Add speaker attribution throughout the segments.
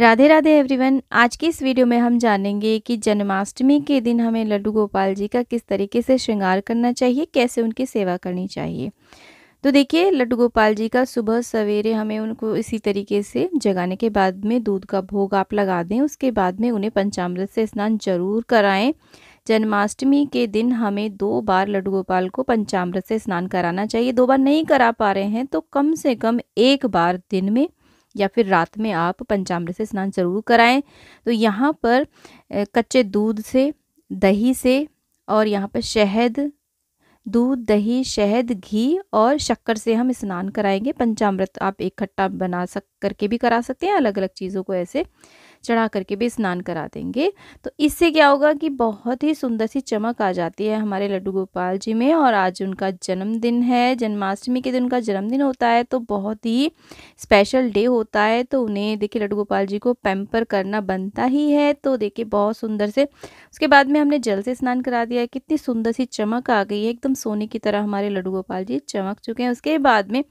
Speaker 1: Radhe Radhe everyone आज की इस वीडियो में हम जानेंगे कि जन्माष्टमी के दिन हमें लड्डू गोपाल जी का किस तरीके से श्रृंगार करना चाहिए कैसे उनकी सेवा करनी चाहिए तो देखिए लड्डू गोपाल जी का सुबह सवेरे हमें उनको इसी तरीके से जगाने के बाद में दूध का भोग आप लगा दें उसके बाद में उन्हें पंचामृत से स्नान जरूर कराएं जन्माष्टमी के दिन हमें दो बार लड्डू गोपाल को पंचामृत से स्नान कराना चाहिए दो बार नहीं करा पा रहे हैं तो कम से कम एक बार दिन में या फिर रात में आप पंचामृत से स्नान जरूर कराएं तो यहाँ पर कच्चे दूध से दही से और यहाँ पर शहद दूध दही शहद घी और शक्कर से हम स्नान कराएंगे पंचामृत आप इकट्ठा बना सक करके भी करा सकते हैं अलग अलग चीज़ों को ऐसे चढ़ा करके भी स्नान करा देंगे तो इससे क्या होगा कि बहुत ही सुंदर सी चमक आ जाती है हमारे लड्डू गोपाल जी में और आज उनका जन्मदिन है जन्माष्टमी के दिन उनका जन्मदिन होता है तो बहुत ही स्पेशल डे होता है तो उन्हें देखिए लड्डू गोपाल जी को पैम्पर करना बनता ही है तो देखिए बहुत सुंदर से उसके बाद में हमने जल से स्नान करा दिया कितनी सुंदर सी चमक आ गई है एकदम सोने की तरह हमारे लड्डू गोपाल जी चमक चुके हैं उसके बाद में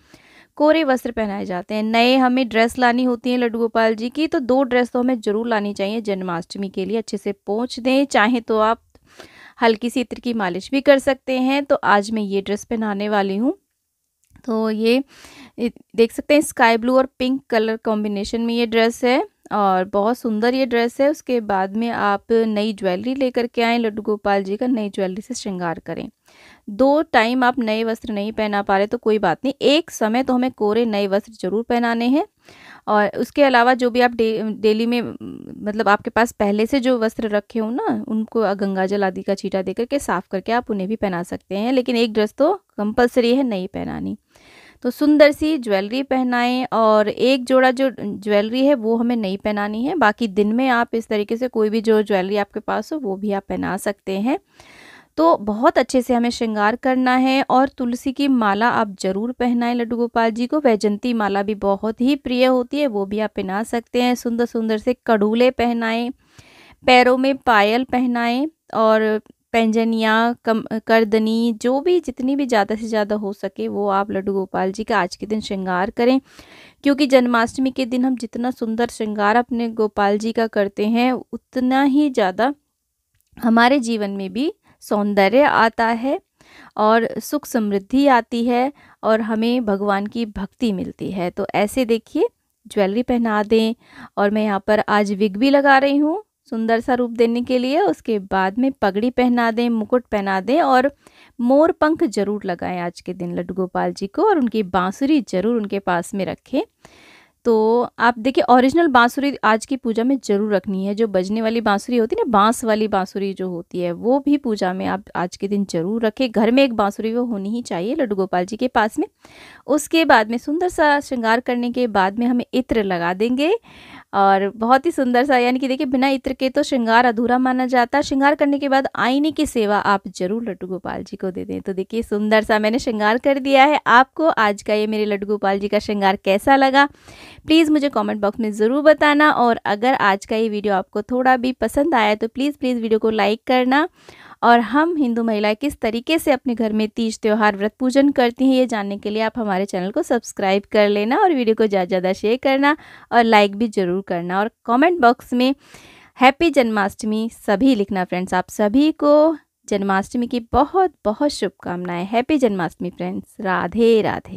Speaker 1: कोरे वस्त्र पहनाए जाते हैं नए हमें ड्रेस लानी होती है लड्डू गोपाल जी की तो दो ड्रेस तो हमें ज़रूर लानी चाहिए जन्माष्टमी के लिए अच्छे से पहुँच दें चाहें तो आप हल्की सी इत्र की मालिश भी कर सकते हैं तो आज मैं ये ड्रेस पहनाने वाली हूँ तो ये देख सकते हैं स्काई ब्लू और पिंक कलर कॉम्बिनेशन में ये ड्रेस है और बहुत सुंदर ये ड्रेस है उसके बाद में आप नई ज्वेलरी लेकर के आएँ लड्डू गोपाल जी का नई ज्वेलरी से श्रृंगार करें दो टाइम आप नए वस्त्र नहीं पहना पा रहे तो कोई बात नहीं एक समय तो हमें कोरे नए वस्त्र जरूर पहनाने हैं और उसके अलावा जो भी आप डे डेली में मतलब आपके पास पहले से जो वस्त्र रखे हो ना उनको गंगा जल आदि का छीटा दे करके साफ़ करके आप उन्हें भी पहना सकते हैं लेकिन एक ड्रेस तो कंपलसरी है नहीं पहनानी तो सुंदर सी ज्वेलरी पहनाएं और एक जोड़ा जो ज्वेलरी है वो हमें नहीं पहनानी है बाकी दिन में आप इस तरीके से कोई भी जो ज्वेलरी आपके पास हो वो भी आप पहना सकते हैं तो बहुत अच्छे से हमें श्रृंगार करना है और तुलसी की माला आप ज़रूर पहनाएं लड्डू गोपाल जी को वैजंती माला भी बहुत ही प्रिय होती है वो भी आप पहना सकते हैं सुंदर सुंदर से कड़ूले पहनाएं पैरों में पायल पहनाएं और पैंजनिया कम करदनी जो भी जितनी भी ज़्यादा से ज़्यादा हो सके वो आप लड्डू गोपाल जी का आज के दिन श्रृंगार करें क्योंकि जन्माष्टमी के दिन हम जितना सुंदर श्रृंगार अपने गोपाल जी का करते हैं उतना ही ज़्यादा हमारे जीवन में भी सौंदर्य आता है और सुख समृद्धि आती है और हमें भगवान की भक्ति मिलती है तो ऐसे देखिए ज्वेलरी पहना दें और मैं यहाँ पर आज विग भी लगा रही हूँ सुंदर सा रूप देने के लिए उसके बाद में पगड़ी पहना दें मुकुट पहना दें और मोर पंख जरूर लगाएं आज के दिन लड्डू गोपाल जी को और उनकी बांसुरी जरूर उनके पास में रखें तो आप देखिए ओरिजिनल बांसुरी आज की पूजा में ज़रूर रखनी है जो बजने वाली बांसुरी होती है ना बांस वाली बांसुरी जो होती है वो भी पूजा में आप आज के दिन ज़रूर रखें घर में एक बांसुरी वो होनी ही चाहिए लड्डू गोपाल जी के पास में उसके बाद में सुंदर सा श्रृंगार करने के बाद में हमें इत्र लगा देंगे और बहुत ही सुंदर सा यानी कि देखिए बिना इत्र के तो श्रृंगार अधूरा माना जाता है श्रृंगार करने के बाद आईने की सेवा आप जरूर लड्डू गोपाल जी को दे दें तो देखिए सुंदर सा मैंने श्रृंगार कर दिया है आपको आज का ये मेरे लड्डू गोपाल जी का श्रृंगार कैसा लगा प्लीज़ मुझे कॉमेंट बॉक्स में ज़रूर बताना और अगर आज का ये वीडियो आपको थोड़ा भी पसंद आया तो प्लीज़ प्लीज़ वीडियो को लाइक करना और हम हिंदू महिलाएं किस तरीके से अपने घर में तीज त्यौहार व्रत पूजन करती हैं ये जानने के लिए आप हमारे चैनल को सब्सक्राइब कर लेना और वीडियो को ज़्यादा ज़्यादा शेयर करना और लाइक भी ज़रूर करना और कमेंट बॉक्स में हैप्पी जन्माष्टमी सभी लिखना फ्रेंड्स आप सभी को जन्माष्टमी की बहुत बहुत शुभकामनाएं हैप्पी जन्माष्टमी फ्रेंड्स राधे राधे